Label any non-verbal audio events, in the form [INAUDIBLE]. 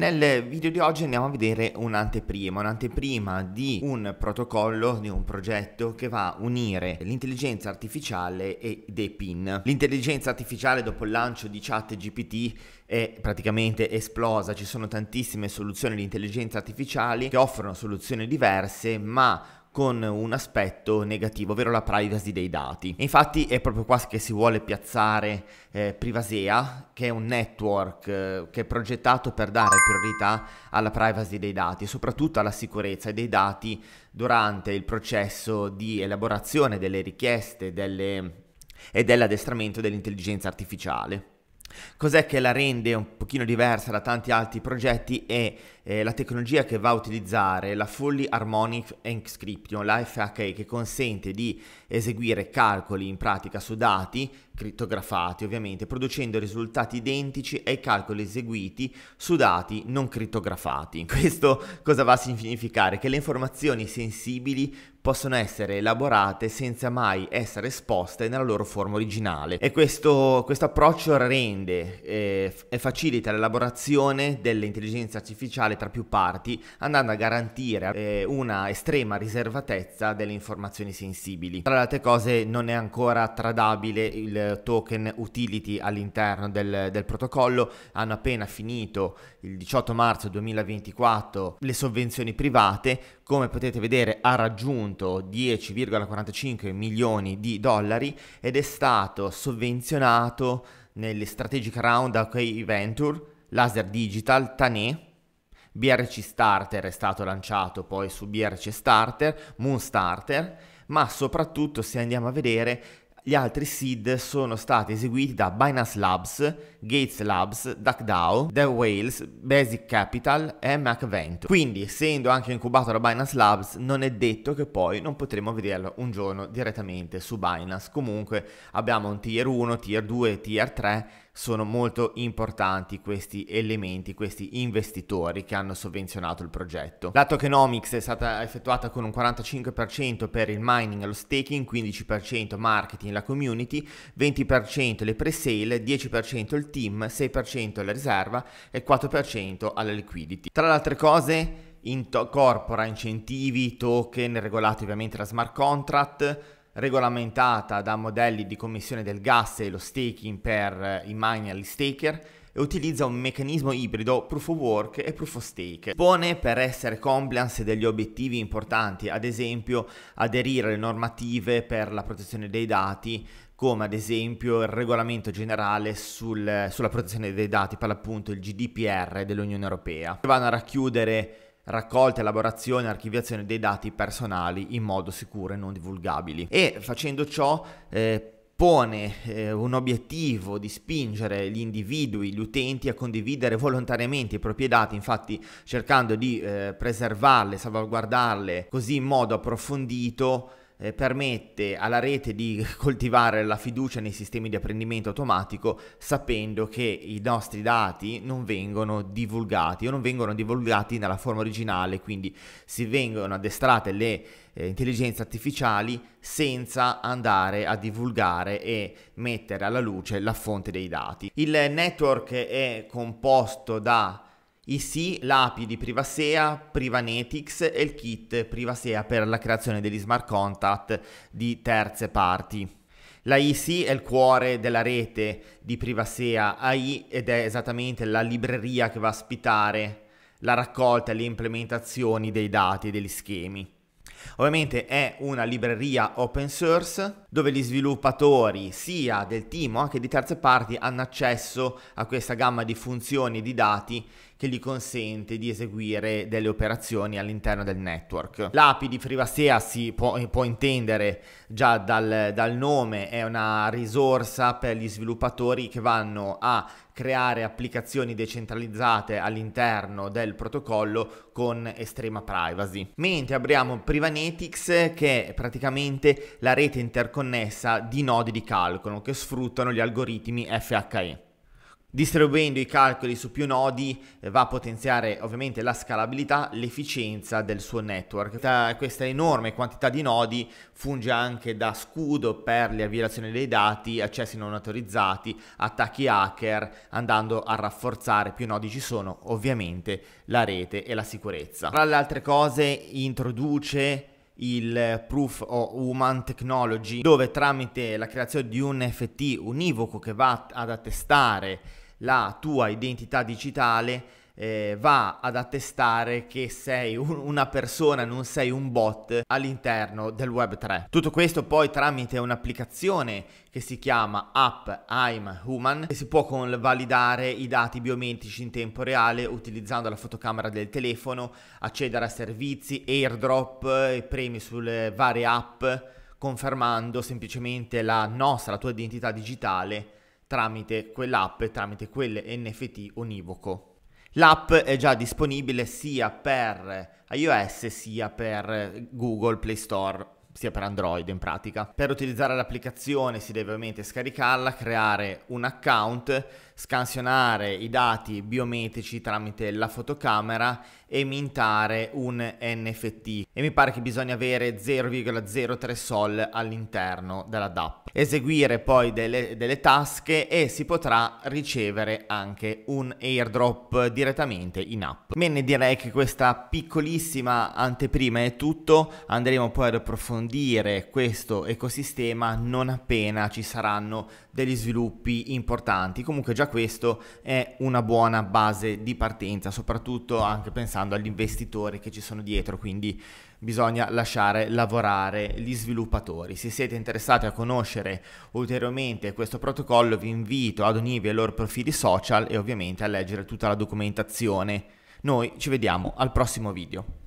Nel video di oggi andiamo a vedere un'anteprima, un'anteprima di un protocollo, di un progetto che va a unire l'intelligenza artificiale e dei PIN. L'intelligenza artificiale dopo il lancio di chat GPT è praticamente esplosa, ci sono tantissime soluzioni di intelligenza artificiale che offrono soluzioni diverse ma con un aspetto negativo, ovvero la privacy dei dati. E infatti è proprio qua che si vuole piazzare eh, Privasea, che è un network eh, che è progettato per dare priorità alla privacy dei dati e soprattutto alla sicurezza dei dati durante il processo di elaborazione delle richieste delle... e dell'addestramento dell'intelligenza artificiale. Cos'è che la rende un pochino diversa da tanti altri progetti è eh, la tecnologia che va a utilizzare la Fully Harmonic Encryption, la FHE, che consente di eseguire calcoli in pratica su dati crittografati ovviamente, producendo risultati identici ai calcoli eseguiti su dati non crittografati. [LAUGHS] Questo cosa va a significare? Che le informazioni sensibili possono essere elaborate senza mai essere esposte nella loro forma originale e questo, questo approccio rende eh, e facilita l'elaborazione dell'intelligenza artificiale tra più parti, andando a garantire eh, una estrema riservatezza delle informazioni sensibili. Tra le altre cose non è ancora tradabile il token utility all'interno del, del protocollo, hanno appena finito il 18 marzo 2024 le sovvenzioni private, come potete vedere ha raggiunto 10,45 milioni di dollari ed è stato sovvenzionato nelle strategic round a Quay Venture, Laser Digital, Tanè, BRC Starter è stato lanciato poi su BRC Starter, Moon Starter, ma soprattutto se andiamo a vedere gli altri seed sono stati eseguiti da Binance Labs, Gates Labs, DuckDAO, The Whales, Basic Capital e MacVenture. Quindi, essendo anche incubato da Binance Labs, non è detto che poi non potremo vederlo un giorno direttamente su Binance. Comunque abbiamo un tier 1, tier 2, tier 3 sono molto importanti questi elementi, questi investitori che hanno sovvenzionato il progetto. La tokenomics è stata effettuata con un 45% per il mining e lo staking, 15% marketing e la community, 20% le pre-sale, 10% il team, 6% la riserva e 4% alla liquidity. Tra le altre cose In incorpora incentivi, token regolati ovviamente da smart contract, regolamentata da modelli di commissione del gas e lo staking per eh, i miner e staker e utilizza un meccanismo ibrido proof of work e proof of stake. Pone per essere compliance degli obiettivi importanti, ad esempio aderire alle normative per la protezione dei dati, come ad esempio il regolamento generale sul, sulla protezione dei dati, per l'appunto il GDPR dell'Unione Europea, che vanno a racchiudere raccolta, elaborazione e archiviazione dei dati personali in modo sicuro e non divulgabili. E facendo ciò eh, pone eh, un obiettivo di spingere gli individui, gli utenti a condividere volontariamente i propri dati, infatti cercando di eh, preservarle, salvaguardarle così in modo approfondito eh, permette alla rete di [LAUGHS] coltivare la fiducia nei sistemi di apprendimento automatico sapendo che i nostri dati non vengono divulgati o non vengono divulgati nella forma originale, quindi si vengono addestrate le eh, intelligenze artificiali senza andare a divulgare e mettere alla luce la fonte dei dati. Il network è composto da IC, l'API di Privasea, Privanetics e il kit Privasea per la creazione degli smart contact di terze parti. La IC è il cuore della rete di Privasea AI ed è esattamente la libreria che va a ospitare la raccolta e le implementazioni dei dati e degli schemi. Ovviamente è una libreria open source dove gli sviluppatori sia del team o anche di terze parti hanno accesso a questa gamma di funzioni e di dati che gli consente di eseguire delle operazioni all'interno del network. L'API di FreeVasea si può, eh, può intendere già dal, dal nome, è una risorsa per gli sviluppatori che vanno a creare applicazioni decentralizzate all'interno del protocollo con estrema privacy. Mentre abbiamo Privanetics che è praticamente la rete interconnessa di nodi di calcolo che sfruttano gli algoritmi FHE. Distribuendo i calcoli su più nodi eh, va a potenziare ovviamente la scalabilità, l'efficienza del suo network. Questa, questa, enorme quantità di nodi funge anche da scudo per le violazioni dei dati, accessi non autorizzati, attacchi hacker, andando a rafforzare più nodi ci sono ovviamente la rete e la sicurezza. Tra le altre cose introduce il Proof of Human Technology, dove tramite la creazione di un NFT univoco che va ad attestare la tua identità digitale eh, va ad attestare che sei un, una persona, non sei un bot all'interno del web 3. Tutto questo poi tramite un'applicazione che si chiama App I'm Human che si può validare i dati biometrici in tempo reale utilizzando la fotocamera del telefono, accedere a servizi, airdrop, eh, premi sulle varie app confermando semplicemente la nostra, la tua identità digitale tramite quell'app e tramite quell'NFT univoco. L'app è già disponibile sia per iOS sia per Google Play Store sia per Android in pratica. Per utilizzare l'applicazione si deve ovviamente scaricarla, creare un account scansionare i dati biometrici tramite la fotocamera e mintare un NFT e mi pare che bisogna avere 0,03 sol all'interno della DAP. Eseguire poi delle, delle tasche e si potrà ricevere anche un airdrop direttamente in app. Bene direi che questa piccolissima anteprima è tutto, andremo poi ad approfondire questo ecosistema non appena ci saranno degli sviluppi importanti. Comunque già questo è una buona base di partenza, soprattutto anche pensando agli investitori che ci sono dietro, quindi bisogna lasciare lavorare gli sviluppatori. Se siete interessati a conoscere ulteriormente questo protocollo vi invito ad unirvi ai loro profili social e ovviamente a leggere tutta la documentazione. Noi ci vediamo al prossimo video.